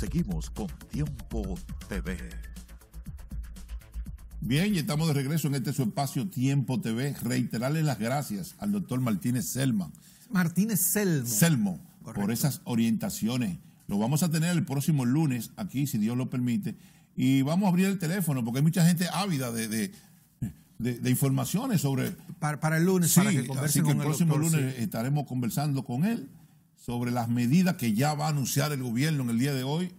Seguimos con Tiempo TV. Bien, y estamos de regreso en este su espacio Tiempo TV. Reiterarles las gracias al doctor Martínez Selman. Martínez Selmo. Selmo, por esas orientaciones. Lo vamos a tener el próximo lunes aquí, si Dios lo permite. Y vamos a abrir el teléfono, porque hay mucha gente ávida de, informaciones sobre... Para, el lunes, sí, así que el, próximo lunes estaremos conversando con él sobre las medidas que ya va a anunciar el gobierno en el día de hoy,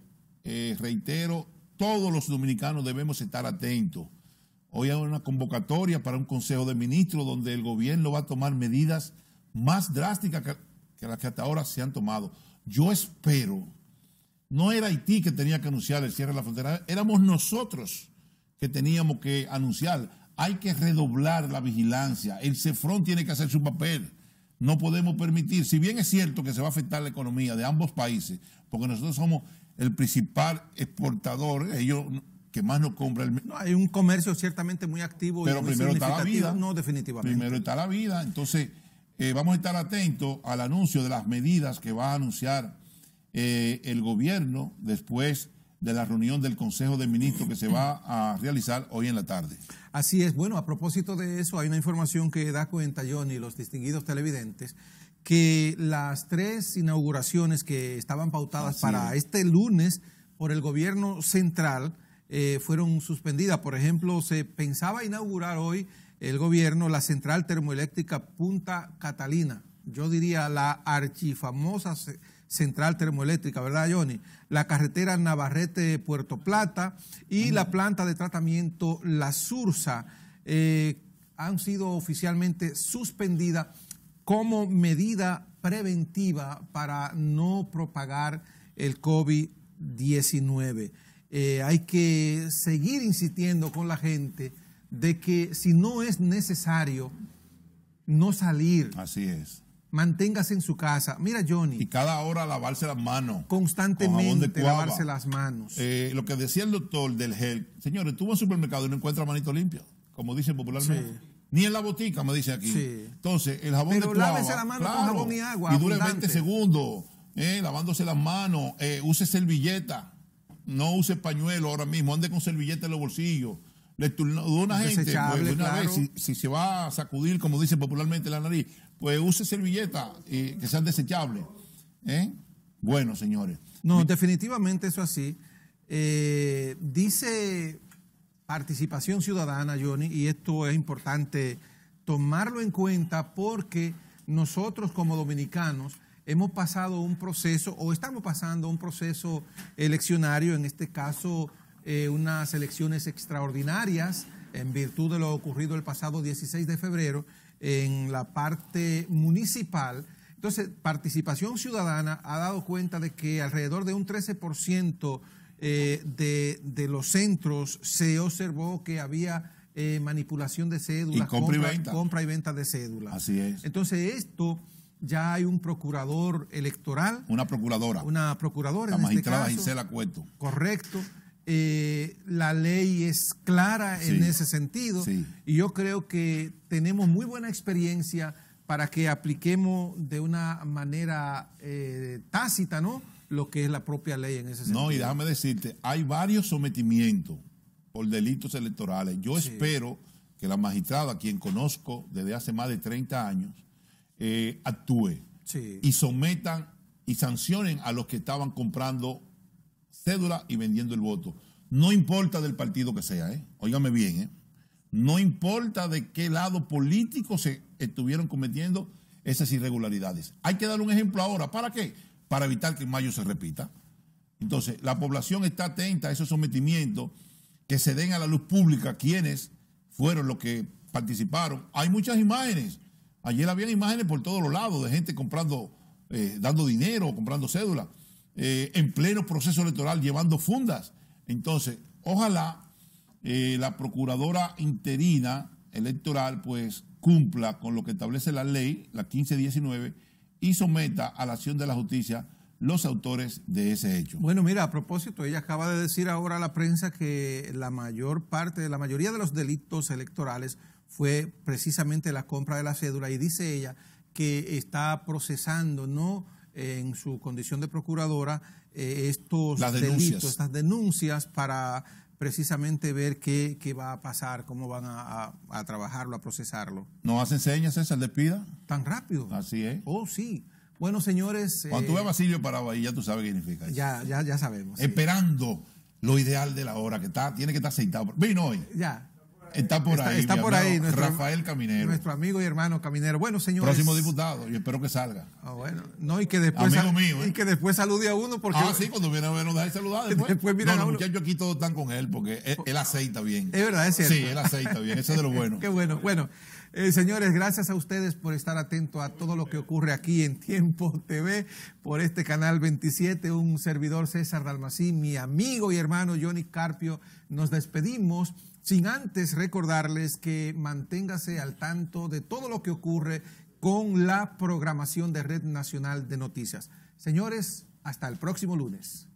eh, reitero, todos los dominicanos debemos estar atentos. Hoy hay una convocatoria para un Consejo de Ministros donde el gobierno va a tomar medidas más drásticas que, las que hasta ahora se han tomado. Yo espero, no era Haití que tenía que anunciar el cierre de la frontera, éramos nosotros que teníamos que anunciar. Hay que redoblar la vigilancia. El CEFRON tiene que hacer su papel no podemos permitir, si bien es cierto que se va a afectar la economía de ambos países, porque nosotros somos el principal exportador, ellos que más nos compra el... No, hay un comercio ciertamente muy activo. y muy primero está la vida. No, definitivamente. Primero está la vida. Entonces, eh, vamos a estar atentos al anuncio de las medidas que va a anunciar eh, el gobierno después de la reunión del Consejo de Ministros que se va a realizar hoy en la tarde. Así es. Bueno, a propósito de eso, hay una información que da cuenta, Johnny, los distinguidos televidentes, que las tres inauguraciones que estaban pautadas para este lunes por el gobierno central eh, fueron suspendidas. Por ejemplo, se pensaba inaugurar hoy el gobierno la central termoeléctrica Punta Catalina. Yo diría la archifamosa central termoeléctrica, ¿verdad, Johnny? La carretera Navarrete-Puerto Plata y la planta de tratamiento La Sursa eh, han sido oficialmente suspendidas como medida preventiva para no propagar el COVID-19. Eh, hay que seguir insistiendo con la gente de que si no es necesario, no salir. Así es. Manténgase en su casa. Mira, Johnny. Y cada hora lavarse las manos. Constantemente con lavarse las manos. Eh, lo que decía el doctor del gel. Señores, tú vas al supermercado y no encuentras manito limpio, como dicen popularmente. Ni en la botica, me dice aquí. Sí. Entonces, el jabón Pero de cuava. lávese la mano con jabón y agua. Y dure 20 segundos, eh, lavándose las manos. Eh, use servilleta. No use pañuelo ahora mismo. Ande con servilleta en los bolsillos. Pues, de una vez, si, se va a sacudir, como dice popularmente, la nariz, pues use servilleta eh, que sean desechables. ¿eh? Bueno, señores. No, definitivamente eso así. Eh, dice participación ciudadana, Johnny, y esto es importante tomarlo en cuenta porque nosotros como dominicanos hemos pasado un proceso o estamos pasando un proceso eleccionario, en este caso eh, unas elecciones extraordinarias en virtud de lo ocurrido el pasado 16 de febrero en la parte municipal. Entonces, Participación Ciudadana ha dado cuenta de que alrededor de un 13% eh, de, de, los centros se observó que había eh, manipulación de cédulas, compra, y venta. compra y venta de cédulas. Así es. Entonces, esto ya hay un procurador electoral. Una procuradora. Una procuradora. La este magistrada este Cueto. Correcto eh, la ley es clara en ese sentido y yo creo que tenemos muy buena experiencia para que apliquemos de una manera eh, tácita, ¿no? Lo que es la propia ley en ese sentido. No, y déjame decirte, hay varios sometimientos por delitos electorales. Yo espero que la magistrada, quien conozco desde hace más de 30 años, eh, actúe y sometan y sancionen a los que estaban comprando cédula y vendiendo el voto. No importa del partido que sea, ¿eh? óigame bien, ¿eh? no importa de qué lado político se estuvieron cometiendo esas irregularidades. Hay que dar un ejemplo ahora. ¿Para qué? Para evitar que en mayo se repita. Entonces, la población está atenta a esos sometimientos que se den a la luz pública quienes fueron los que participaron. Hay muchas imágenes. Ayer había imágenes por todos los lados de gente comprando, eh, dando dinero, comprando cédula... Eh, en pleno proceso electoral llevando fundas. Entonces, ojalá eh, la procuradora interina electoral pues cumpla con lo que establece la ley, la 1519, y someta a la acción de la justicia los autores de ese hecho. Bueno, mira, a propósito, ella acaba de decir ahora a la prensa que la mayor parte, la mayoría de los delitos electorales fue precisamente la compra de la cédula y dice ella que está procesando, no en su condición de procuradora eh, estos delitos, estas denuncias para precisamente ver qué, va a pasar, cómo van a, trabajarlo, a procesarlo. ¿No hacen señas esas, le pida? Tan rápido. Así es. Oh, sí. Bueno, señores. Cuando tú eh, ves Basilio Parado ahí, ya tú sabes qué significa eso. Ya, ya, ya sabemos. Esperando lo ideal de la hora, que está, tiene que estar aceitado. Vino hoy. Ya. Está por ahí. Está por ahí. Nuestro, Rafael Caminero. Nuestro amigo y hermano Caminero. Bueno, señores. Próximo diputado. Yo espero que salga. Ah, bueno. No, y que después. Amigo mío. ¿eh? Y que después salude a uno. Porque, ah, sí, cuando viene a vernos, deja saludar. Después, después mira. No, los muchachos aquí todos están con él porque él, él, aceita bien. Es verdad, es cierto. Sí, él aceita bien. Eso es de lo bueno. Qué bueno. Bueno. Eh, señores, gracias a ustedes por estar atentos a todo lo que ocurre aquí en Tiempo TV, por este canal 27, un servidor César Dalmací, mi amigo y hermano Johnny Carpio, nos despedimos. Sin antes recordarles que manténgase al tanto de todo lo que ocurre con la programación de Red Nacional de Noticias. Señores, hasta el próximo lunes.